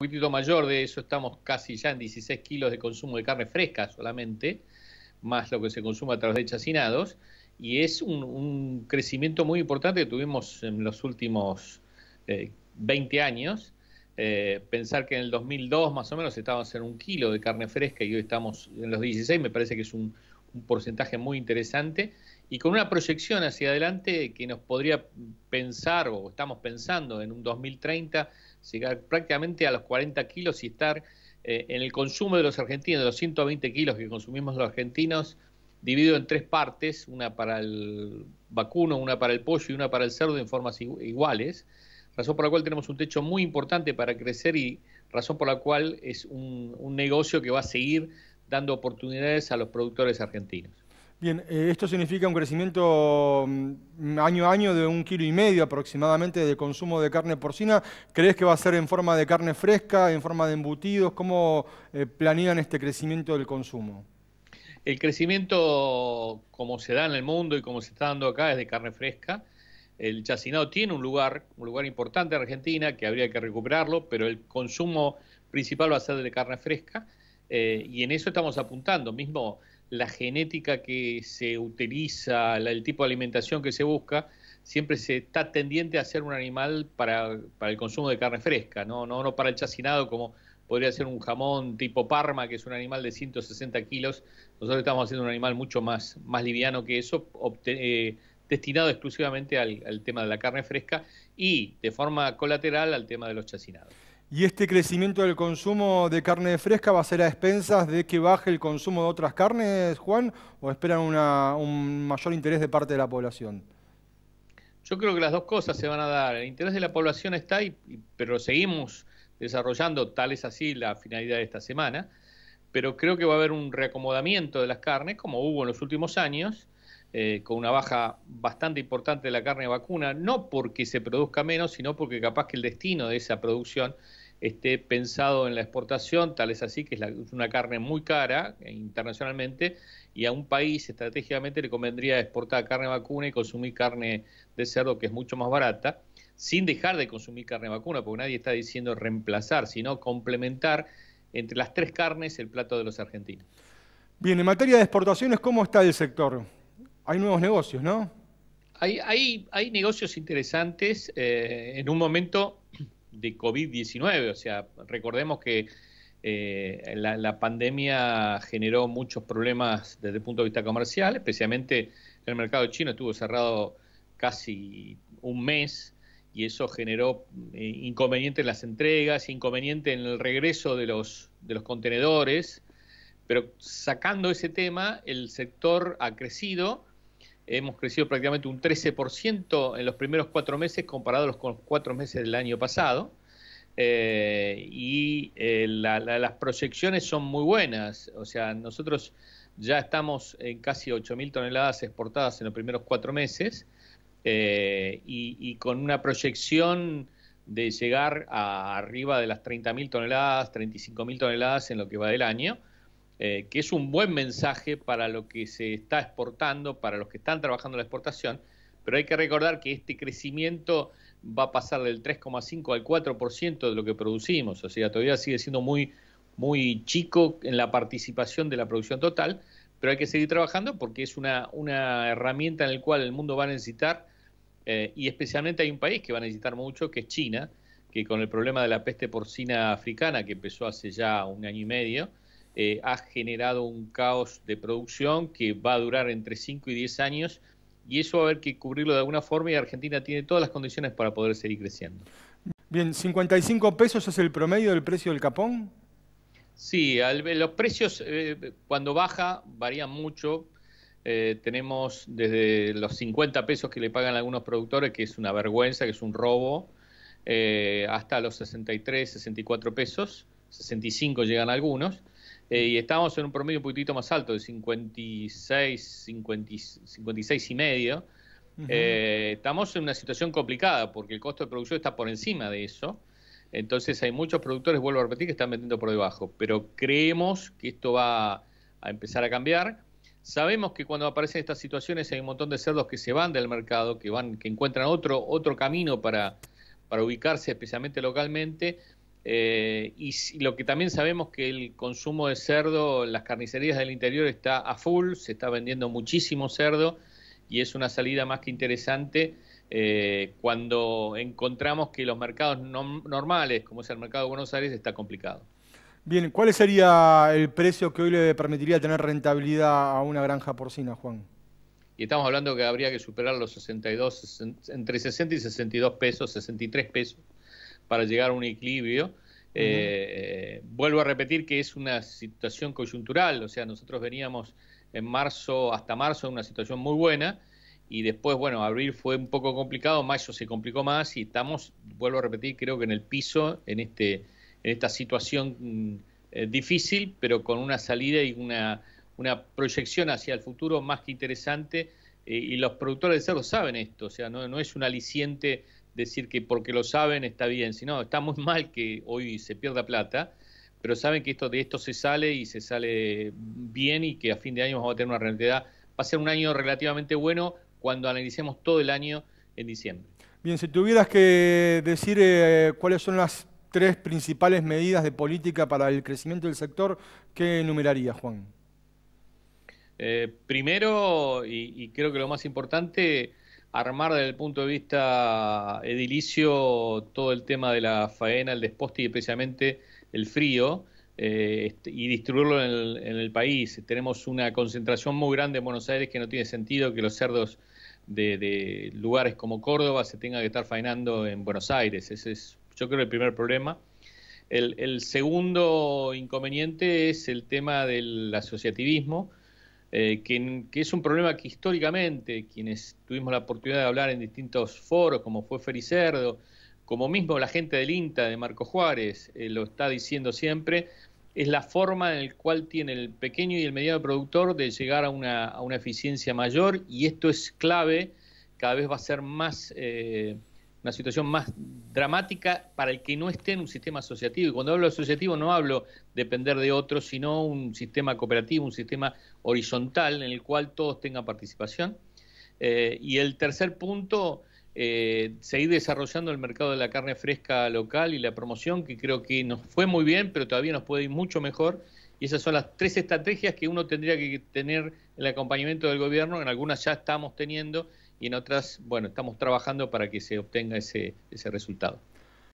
Un poquito mayor de eso, estamos casi ya en 16 kilos de consumo de carne fresca solamente, más lo que se consume a través de chacinados, y es un, crecimiento muy importante que tuvimos en los últimos 20 eh, años. Eh, pensar que en el 2002 más o menos estábamos en un kilo de carne fresca y hoy estamos en los 16, me parece que es un, un porcentaje muy interesante y con una proyección hacia adelante que nos podría pensar o estamos pensando en un 2030 llegar prácticamente a los 40 kilos y estar eh, en el consumo de los argentinos, de los 120 kilos que consumimos los argentinos, dividido en tres partes, una para el vacuno, una para el pollo y una para el cerdo en formas iguales, razón por la cual tenemos un techo muy importante para crecer y razón por la cual es un negocio que va a seguir dando oportunidades a los productores argentinos. Bien, eh, esto significa un crecimiento mm, año a año de un kilo y medio aproximadamente de consumo de carne porcina. ¿Crees que va a ser en forma de carne fresca, en forma de embutidos? ¿Cómo eh, planean este crecimiento del consumo? El crecimiento, como se da en el mundo y como se está dando acá, es de carne fresca. El chacinado tiene un lugar, un lugar importante en Argentina que habría que recuperarlo, pero el consumo principal va a ser de carne fresca eh, y en eso estamos apuntando. Mismo la genética que se utiliza, el tipo de alimentación que se busca, siempre se está tendiente a ser un animal para, el consumo de carne fresca, ¿no? No, para el chacinado como podría ser un jamón tipo Parma, que es un animal de 160 kilos. Nosotros estamos haciendo un animal mucho más, liviano que eso, eh, destinado exclusivamente al tema de la carne fresca y de forma colateral al tema de los chacinados. Y este crecimiento del consumo de carne fresca va a ser a expensas de que baje el consumo de otras carnes, Juan, o esperan un mayor interés de parte de la población? Yo creo que las dos cosas se van a dar. El interés de la población está, ahí, pero seguimos desarrollando, tal es así la finalidad de esta semana, pero creo que va a haber un reacomodamiento de las carnes, como hubo en los últimos años, eh, con una baja bastante importante de la carne vacuna, no porque se produzca menos, sino porque capaz que el destino de esa producción esté pensado en la exportación, tal es así que es, es una carne muy cara eh, internacionalmente y a un país estratégicamente le convendría exportar carne vacuna y consumir carne de cerdo que es mucho más barata, sin dejar de consumir carne vacuna, porque nadie está diciendo reemplazar, sino complementar entre las tres carnes el plato de los argentinos. Bien, en materia de exportaciones, ¿cómo está el sector? hay nuevos negocios, ¿no? Hay, hay, hay negocios interesantes eh, en un momento de COVID-19, o sea, recordemos que eh, la, pandemia generó muchos problemas desde el punto de vista comercial, especialmente el mercado chino estuvo cerrado casi un mes y eso generó inconvenientes eh, inconveniente en las entregas, inconveniente en el regreso de los, de los contenedores, pero sacando ese tema, el sector ha crecido hemos crecido prácticamente un 13% en los primeros cuatro meses comparados con los cuatro meses del año pasado. Eh, y eh, las proyecciones son muy buenas. O sea, nosotros ya estamos en casi 8.000 toneladas exportadas en los primeros cuatro meses eh, y, y, con una proyección de llegar a arriba de las 30.000 toneladas, 35.000 toneladas en lo que va del año. Eh, que es un buen mensaje para lo que se está exportando, para los que están trabajando en la exportación, pero hay que recordar que este crecimiento va a pasar del 3,5 al 4% de lo que producimos, o sea, todavía sigue siendo muy, muy chico en la participación de la producción total, pero hay que seguir trabajando porque es una, una herramienta en la cual el mundo va a necesitar, eh, y especialmente hay un país que va a necesitar mucho, que es China, que con el problema de la peste porcina africana que empezó hace ya un año y medio, eh, ha generado un caos de producción que va a durar entre 5 y 10 años y eso va a haber que cubrirlo de alguna forma y Argentina tiene todas las condiciones para poder seguir creciendo. Bien, ¿55 pesos es el promedio del precio del capón? Sí, los precios eh, cuando baja varían mucho. Eh, tenemos desde los 50 pesos que le pagan algunos productores, que es una vergüenza, que es un robo, hasta los 63, 64 pesos, 65 llegan algunos. Eh, y estamos en un promedio un poquitito más alto, de 56, 56 y medio. Eh, estamos en una situación complicada porque el costo de producción está por encima de eso. Entonces hay muchos productores, vuelvo a repetir, que están vendiendo por debajo. Pero creemos que esto va a empezar a cambiar. Sabemos que cuando aparecen estas situaciones hay un montón de cerdos que se van del mercado, que van, que encuentran otro, otro camino para, para ubicarse, especialmente localmente, eh, y lo que también sabemos que el consumo de cerdo, las carnicerías del interior está a full, se está vendiendo muchísimo cerdo y es una salida más que interesante eh, cuando encontramos que los mercados normales, como es el mercado de Buenos Aires, está complicado. Bien, ¿cuál sería el precio que hoy le permitiría tener rentabilidad a una granja porcina, Juan? Y estamos hablando que habría que superar los 62, entre 60 y 62 pesos, 63 pesos para llegar a un equilibrio. Eh, eh, vuelvo a repetir que es una situación coyuntural, o sea, nosotros veníamos en marzo, hasta marzo, en una situación muy buena, y después, bueno, abril fue un poco complicado, mayo se complicó más, y estamos, vuelvo a repetir, creo que en el piso, en, este, en esta situación mm, eh, difícil, pero con una salida y una, proyección hacia el futuro más que interesante, y los productores de cerdo saben esto, o sea, no, no es un aliciente decir que porque lo saben está bien, Si no, está muy mal que hoy se pierda plata, pero saben que esto de esto se sale y se sale bien y que a fin de año vamos a tener una rentabilidad. Va a ser un año relativamente bueno cuando analicemos todo el año en diciembre. Bien, si tuvieras que decir eh, cuáles son las tres principales medidas de política para el crecimiento del sector, ¿qué enumerarías, Juan? Eh, primero, y creo que lo más importante, armar desde el punto de vista edilicio todo el tema de la faena, el desposte y especialmente el frío eh, este, y distribuirlo en el, en el, país. Tenemos una concentración muy grande en Buenos Aires que no tiene sentido que los cerdos de, lugares como Córdoba se tengan que estar faenando en Buenos Aires. Ese es, yo creo, el primer problema. el segundo inconveniente es el tema del asociativismo eh, que, es un problema que históricamente quienes tuvimos la oportunidad de hablar en distintos foros, como fue Fericerdo, como mismo la gente del INTA de Marco Juárez eh, lo está diciendo siempre, es la forma en la cual tiene el pequeño y el mediano productor de llegar a una, eficiencia mayor y esto es clave, cada vez va a ser más... Eh, una situación más dramática para el que no esté en un sistema asociativo. Y cuando hablo asociativo no hablo depender de otros, sino un sistema cooperativo, un sistema horizontal en el cual todos tengan participación. Eh, y el tercer punto, eh, seguir desarrollando el mercado de la carne fresca local y la promoción, que creo que nos fue muy bien, pero todavía nos puede ir mucho mejor. Y esas son las tres estrategias que uno tendría que tener el acompañamiento del gobierno, en algunas ya estamos teniendo y en otras, bueno, estamos trabajando para que se obtenga ese, ese resultado.